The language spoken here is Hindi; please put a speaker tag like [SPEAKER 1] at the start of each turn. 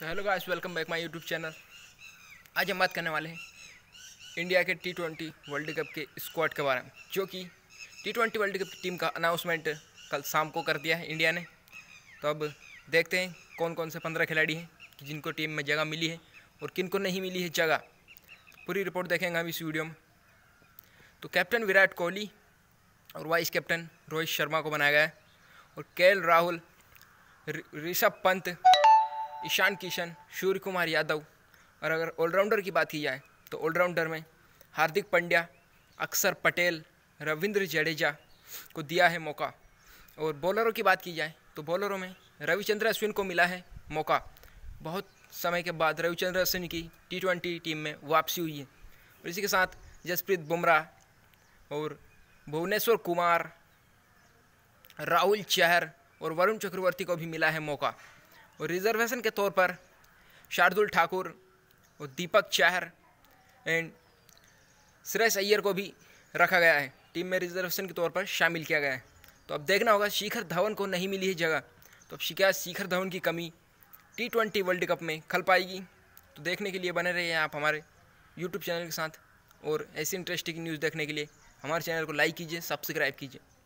[SPEAKER 1] तो hello guys welcome back my YouTube channel आज हम बात करने वाले हैं इंडिया के टी ट्वेंटी वर्ल्ड कप के स्क्वाड के बारे में जो कि टी ट्वेंटी वर्ल्ड कप की टीम का अनाउंसमेंट कल शाम को कर दिया है इंडिया ने तो अब देखते हैं कौन कौन से पंद्रह खिलाड़ी हैं कि जिनको टीम में जगह मिली है और किन को नहीं मिली है जगह पूरी रिपोर्ट देखेंगे हम इस वीडियो में तो कैप्टन विराट कोहली और वाइस कैप्टन रोहित शर्मा को बनाया गया है और के राहुल ऋषभ पंत ईशान किशन सूर्य कुमार यादव और अगर ऑलराउंडर की बात की जाए तो ऑलराउंडर में हार्दिक पंड्या अक्षर पटेल रविंद्र जडेजा को दिया है मौका और बॉलरों की बात की जाए तो बॉलरों में रविचंद्र अश्विन को मिला है मौका बहुत समय के बाद रविचंद्र अश्विन की टी ट्वेंटी टीम में वापसी हुई है और इसी के साथ जसप्रीत बुमराह और भुवनेश्वर कुमार राहुल चहर और वरुण चक्रवर्ती को भी मिला है मौका और रिजर्वेशन के तौर पर शार्दुल ठाकुर और दीपक चाहर एंड सुरेश अय्यर को भी रखा गया है टीम में रिजर्वेशन के तौर पर शामिल किया गया है तो अब देखना होगा शिखर धवन को नहीं मिली है जगह तो अब शिकायत शिखर धवन की कमी टी ट्वेंटी वर्ल्ड कप में खल पाएगी तो देखने के लिए बने रहिए आप हमारे यूट्यूब चैनल के साथ और ऐसी इंटरेस्टिंग न्यूज़ देखने के लिए हमारे चैनल को लाइक कीजिए सब्सक्राइब कीजिए